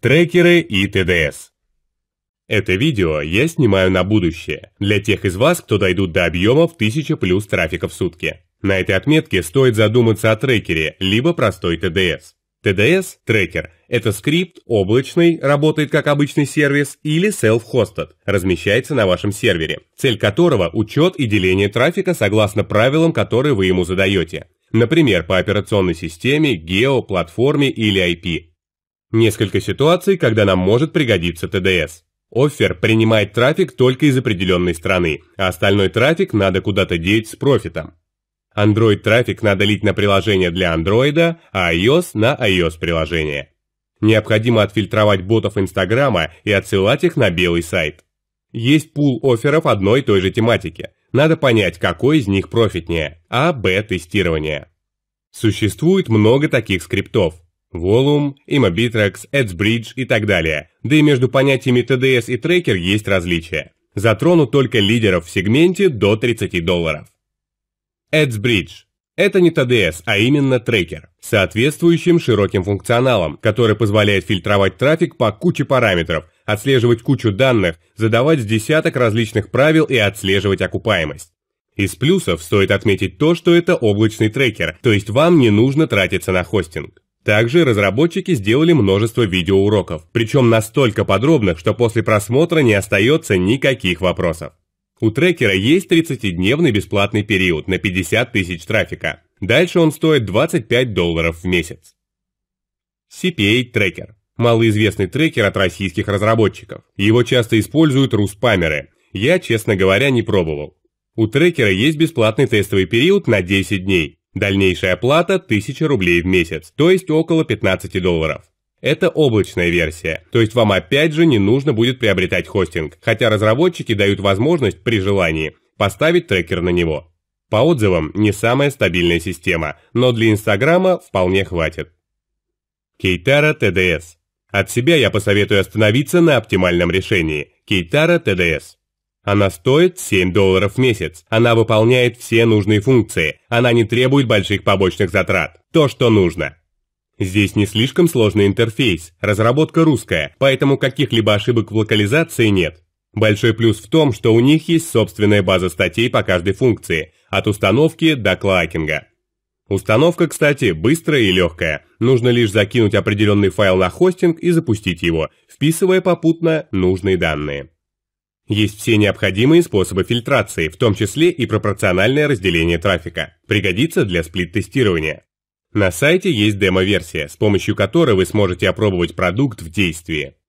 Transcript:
трекеры и ТДС. Это видео я снимаю на будущее, для тех из вас, кто дойдут до объемов 1000 плюс трафика в сутки. На этой отметке стоит задуматься о трекере, либо простой ТДС. ТДС – трекер. Это скрипт, облачный, работает как обычный сервис, или self-hosted, размещается на вашем сервере, цель которого – учет и деление трафика согласно правилам, которые вы ему задаете. Например, по операционной системе, гео, платформе или IP. Несколько ситуаций, когда нам может пригодиться ТДС. Оффер принимает трафик только из определенной страны, а остальной трафик надо куда-то деть с профитом. Android-трафик надо лить на приложение для Android, а iOS на iOS-приложение. Необходимо отфильтровать ботов Инстаграма и отсылать их на белый сайт. Есть пул офферов одной и той же тематики. Надо понять, какой из них профитнее. А, Б – тестирование. Существует много таких скриптов. Волум, Immobitrax, EdgeBridge и так далее. Да и между понятиями TDS и трекер есть различия. Затрону только лидеров в сегменте до 30 долларов. EdgeBridge – это не TDS, а именно трекер, соответствующим широким функционалом, который позволяет фильтровать трафик по куче параметров, отслеживать кучу данных, задавать с десяток различных правил и отслеживать окупаемость. Из плюсов стоит отметить то, что это облачный трекер, то есть вам не нужно тратиться на хостинг. Также разработчики сделали множество видеоуроков, причем настолько подробных, что после просмотра не остается никаких вопросов. У трекера есть 30-дневный бесплатный период на 50 тысяч трафика. Дальше он стоит 25 долларов в месяц. CPA-трекер Tracker, малоизвестный трекер от российских разработчиков. Его часто используют руспамеры. Я, честно говоря, не пробовал. У трекера есть бесплатный тестовый период на 10 дней. Дальнейшая плата 1000 рублей в месяц, то есть около 15 долларов. Это облачная версия, то есть вам опять же не нужно будет приобретать хостинг, хотя разработчики дают возможность при желании поставить трекер на него. По отзывам, не самая стабильная система, но для Инстаграма вполне хватит. Кейтара ТДС. От себя я посоветую остановиться на оптимальном решении – Кейтара ТДС. Она стоит 7 долларов в месяц. Она выполняет все нужные функции. Она не требует больших побочных затрат. То, что нужно. Здесь не слишком сложный интерфейс, разработка русская, поэтому каких-либо ошибок в локализации нет. Большой плюс в том, что у них есть собственная база статей по каждой функции, от установки до клакинга. Установка, кстати, быстрая и легкая. Нужно лишь закинуть определенный файл на хостинг и запустить его, вписывая попутно нужные данные. Есть все необходимые способы фильтрации, в том числе и пропорциональное разделение трафика. Пригодится для сплит-тестирования. На сайте есть демо-версия, с помощью которой вы сможете опробовать продукт в действии.